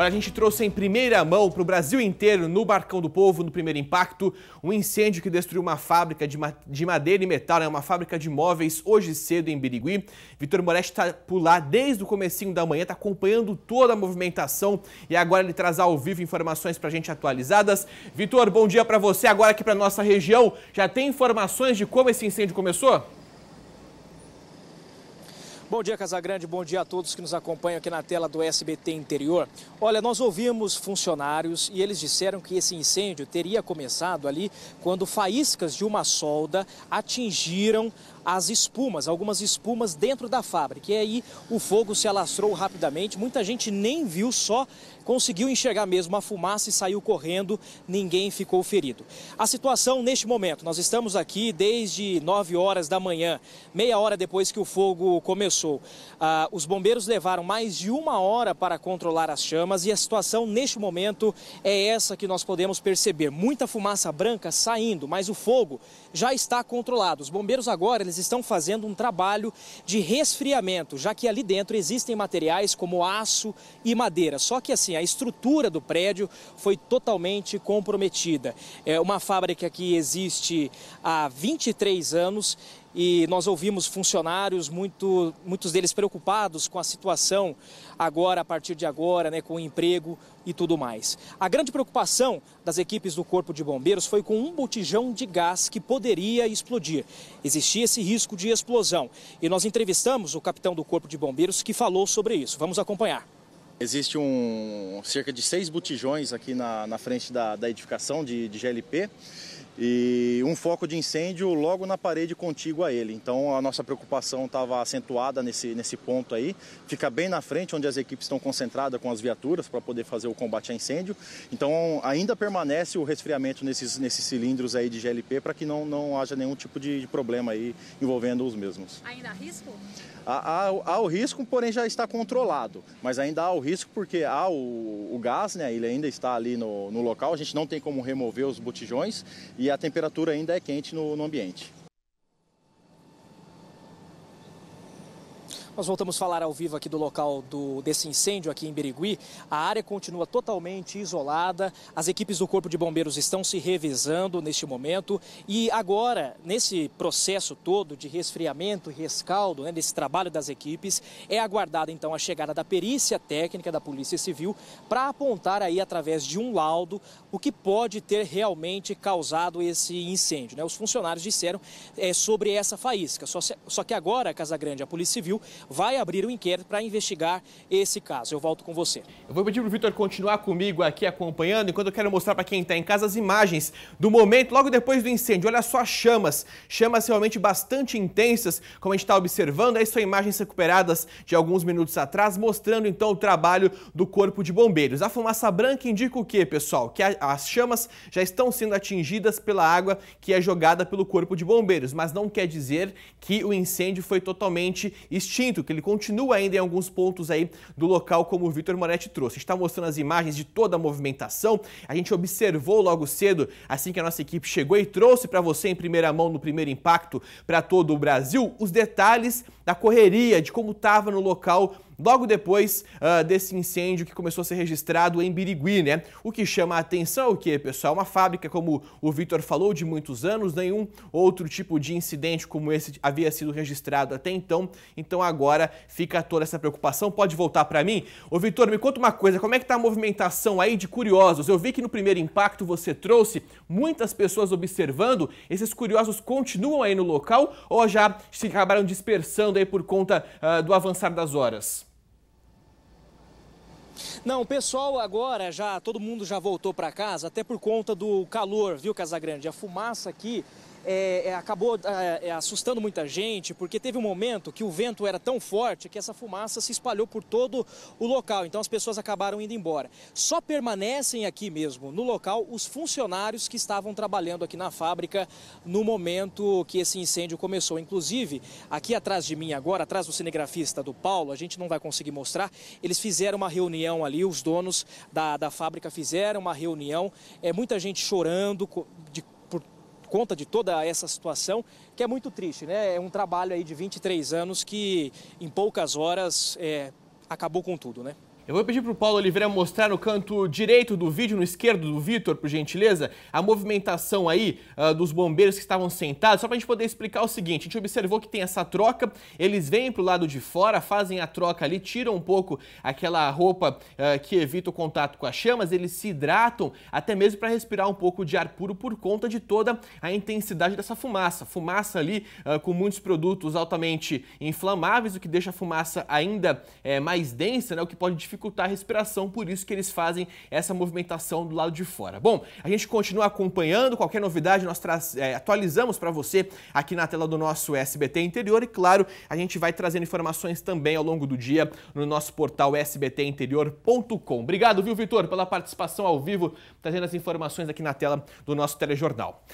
Olha, a gente trouxe em primeira mão para o Brasil inteiro, no Barcão do Povo, no primeiro impacto, um incêndio que destruiu uma fábrica de, ma de madeira e metal, né? uma fábrica de móveis, hoje cedo em Birigui. Vitor Moretti está por lá desde o comecinho da manhã, está acompanhando toda a movimentação e agora ele traz ao vivo informações para a gente atualizadas. Vitor, bom dia para você. Agora aqui para nossa região, já tem informações de como esse incêndio começou? Bom dia, Casagrande. Bom dia a todos que nos acompanham aqui na tela do SBT Interior. Olha, nós ouvimos funcionários e eles disseram que esse incêndio teria começado ali quando faíscas de uma solda atingiram as espumas, algumas espumas dentro da fábrica. E aí o fogo se alastrou rapidamente, muita gente nem viu, só conseguiu enxergar mesmo a fumaça e saiu correndo, ninguém ficou ferido. A situação neste momento, nós estamos aqui desde 9 horas da manhã, meia hora depois que o fogo começou. Ah, os bombeiros levaram mais de uma hora para controlar as chamas e a situação neste momento é essa que nós podemos perceber. Muita fumaça branca saindo, mas o fogo já está controlado. Os bombeiros agora eles estão fazendo um trabalho de resfriamento, já que ali dentro existem materiais como aço e madeira. Só que assim, a estrutura do prédio foi totalmente comprometida. É uma fábrica que existe há 23 anos e nós ouvimos funcionários, muito, muitos deles preocupados com a situação agora, a partir de agora, né, com o emprego e tudo mais. A grande preocupação das equipes do Corpo de Bombeiros foi com um botijão de gás que poderia explodir. Existia esse risco de explosão e nós entrevistamos o capitão do Corpo de Bombeiros que falou sobre isso. Vamos acompanhar. Existe um, cerca de seis botijões aqui na, na frente da, da edificação de, de GLP e um foco de incêndio logo na parede contígua a ele. Então a nossa preocupação estava acentuada nesse, nesse ponto aí. Fica bem na frente onde as equipes estão concentradas com as viaturas para poder fazer o combate a incêndio. Então ainda permanece o resfriamento nesses, nesses cilindros aí de GLP para que não, não haja nenhum tipo de, problema aí envolvendo os mesmos. Ainda há risco? Há, há, há, o risco, porém já está controlado. Mas ainda há o risco porque há o, o gás, né? Ele ainda está ali no, no local. A gente não tem como remover os botijões e e a temperatura ainda é quente no, no ambiente. Nós voltamos a falar ao vivo aqui do local do, desse incêndio aqui em Birigui. A área continua totalmente isolada. As equipes do Corpo de Bombeiros estão se revisando neste momento. E agora, nesse processo todo de resfriamento e rescaldo, né, trabalho das equipes, é aguardada então a chegada da perícia técnica da Polícia Civil para apontar aí através de um laudo o que pode ter realmente causado esse incêndio. Né? Os funcionários disseram é, sobre essa faísca. Só, se, só que agora, Casagrande, a Polícia Civil vai abrir um inquérito para investigar esse caso. Eu volto com você. Eu vou pedir para o Vitor continuar comigo aqui acompanhando, enquanto eu quero mostrar para quem está em casa as imagens do momento logo depois do incêndio. Olha só as chamas, chamas realmente bastante intensas, como a gente está observando. É aí são imagens recuperadas de alguns minutos atrás, mostrando então o trabalho do Corpo de Bombeiros. A fumaça branca indica o que, pessoal? Que a, as chamas já estão sendo atingidas pela água que é jogada pelo Corpo de Bombeiros, mas não quer dizer que o incêndio foi totalmente extinto que ele continua ainda em alguns pontos aí do local, como o Vitor Moretti trouxe. está mostrando as imagens de toda a movimentação. A gente observou logo cedo, assim que a nossa equipe chegou e trouxe para você em primeira mão, no primeiro impacto, para todo o Brasil, os detalhes da correria, de como estava no local logo depois uh, desse incêndio que começou a ser registrado em Birigui, né? O que chama a atenção é o que, pessoal? Uma fábrica, como o Vitor falou, de muitos anos, nenhum outro tipo de incidente como esse havia sido registrado até então, então agora fica toda essa preocupação. Pode voltar para mim? Ô Vitor, me conta uma coisa, como é que tá a movimentação aí de curiosos? Eu vi que no primeiro impacto você trouxe muitas pessoas observando, esses curiosos continuam aí no local ou já se acabaram dispersando aí por conta uh, do avançar das horas? Não, pessoal agora já, todo mundo já voltou para casa, até por conta do calor, viu, Casagrande? A fumaça aqui é, é, acabou é, é, assustando muita gente, porque teve um momento que o vento era tão forte que essa fumaça se espalhou por todo o local. Então as pessoas acabaram indo embora. Só permanecem aqui mesmo, no local, os funcionários que estavam trabalhando aqui na fábrica no momento que esse incêndio começou. Inclusive, aqui atrás de mim agora, atrás do cinegrafista do Paulo, a gente não vai conseguir mostrar, eles fizeram uma reunião ali, os donos da, da fábrica fizeram uma reunião, é, muita gente chorando de conta de toda essa situação, que é muito triste, né? É um trabalho aí de 23 anos que em poucas horas é, acabou com tudo, né? Eu vou pedir para o Paulo Oliveira mostrar no canto direito do vídeo, no esquerdo do Vitor, por gentileza, a movimentação aí uh, dos bombeiros que estavam sentados, só para a gente poder explicar o seguinte, a gente observou que tem essa troca, eles vêm para o lado de fora, fazem a troca ali, tiram um pouco aquela roupa uh, que evita o contato com as chamas, eles se hidratam, até mesmo para respirar um pouco de ar puro por conta de toda a intensidade dessa fumaça. Fumaça ali uh, com muitos produtos altamente inflamáveis, o que deixa a fumaça ainda eh, mais densa, né, o que pode dificultar dificultar a respiração, por isso que eles fazem essa movimentação do lado de fora. Bom, a gente continua acompanhando, qualquer novidade nós é, atualizamos para você aqui na tela do nosso SBT Interior e, claro, a gente vai trazendo informações também ao longo do dia no nosso portal sbtinterior.com. Obrigado, viu, Vitor, pela participação ao vivo, trazendo as informações aqui na tela do nosso telejornal.